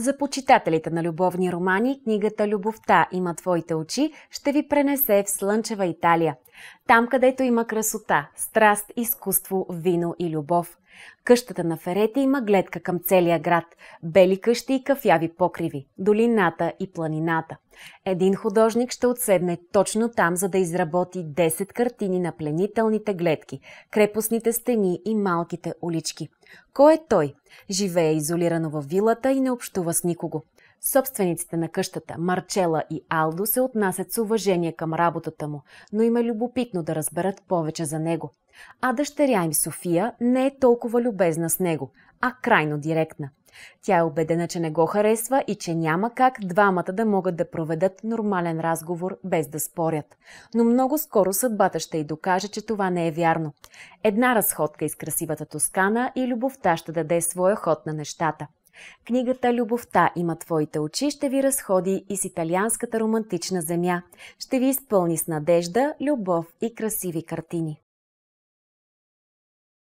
За почитателите на любовни романи, книгата Любовта има твоите очи ще ви пренесе в слънчева Италия. Там, където има красота, страст, изкуство, вино и любов. Къщата на Ферети има гледка към целия град, бели къщи и кафяви покриви, долината и планината. Един художник ще отседне точно там, за да изработи 10 картини на пленителните гледки, крепостните стени и малките улички. Кой е той? Живее изолирано във вилата и не общува с никого. Собствениците на къщата, Марчела и Алдо, се отнасят с уважение към работата му, но им е любопитно да разберат повече за него. А дъщеря им София не е толкова любезна с него, а крайно директна. Тя е убедена, че не го харесва и че няма как двамата да могат да проведат нормален разговор без да спорят. Но много скоро съдбата ще й докаже, че това не е вярно. Една разходка из красивата Тоскана и любовта ще даде своя ход на нещата. Книгата «Любовта има твоите очи» ще ви разходи и с италианската романтична земя. Ще ви изпълни с надежда, любов и красиви картини.